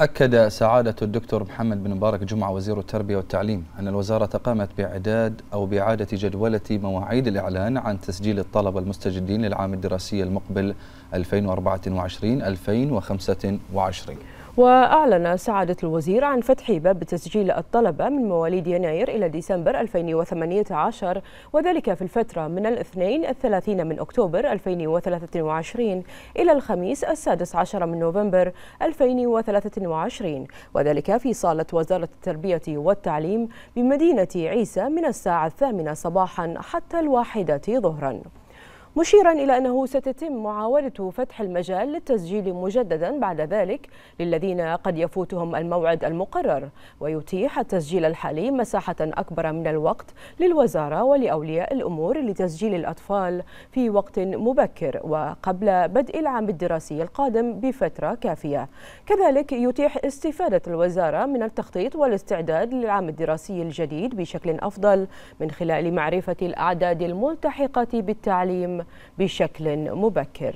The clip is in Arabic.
أكد سعادة الدكتور محمد بن مبارك جمعة وزير التربية والتعليم أن الوزارة قامت بإعداد أو بإعادة جدولة مواعيد الإعلان عن تسجيل الطلبة المستجدين للعام الدراسي المقبل 2024-2025 وأعلن سعادة الوزير عن فتح باب تسجيل الطلبة من مواليد يناير إلى ديسمبر 2018 وذلك في الفترة من الاثنين الثلاثين من أكتوبر 2023 إلى الخميس السادس عشر من نوفمبر 2023 وذلك في صالة وزارة التربية والتعليم بمدينة عيسى من الساعة الثامنة صباحا حتى الواحدة ظهرا مشيرا إلى أنه ستتم معاودة فتح المجال للتسجيل مجددا بعد ذلك للذين قد يفوتهم الموعد المقرر ويتيح التسجيل الحالي مساحة أكبر من الوقت للوزارة ولأولياء الأمور لتسجيل الأطفال في وقت مبكر وقبل بدء العام الدراسي القادم بفترة كافية كذلك يتيح استفادة الوزارة من التخطيط والاستعداد للعام الدراسي الجديد بشكل أفضل من خلال معرفة الأعداد الملتحقة بالتعليم بشكل مبكر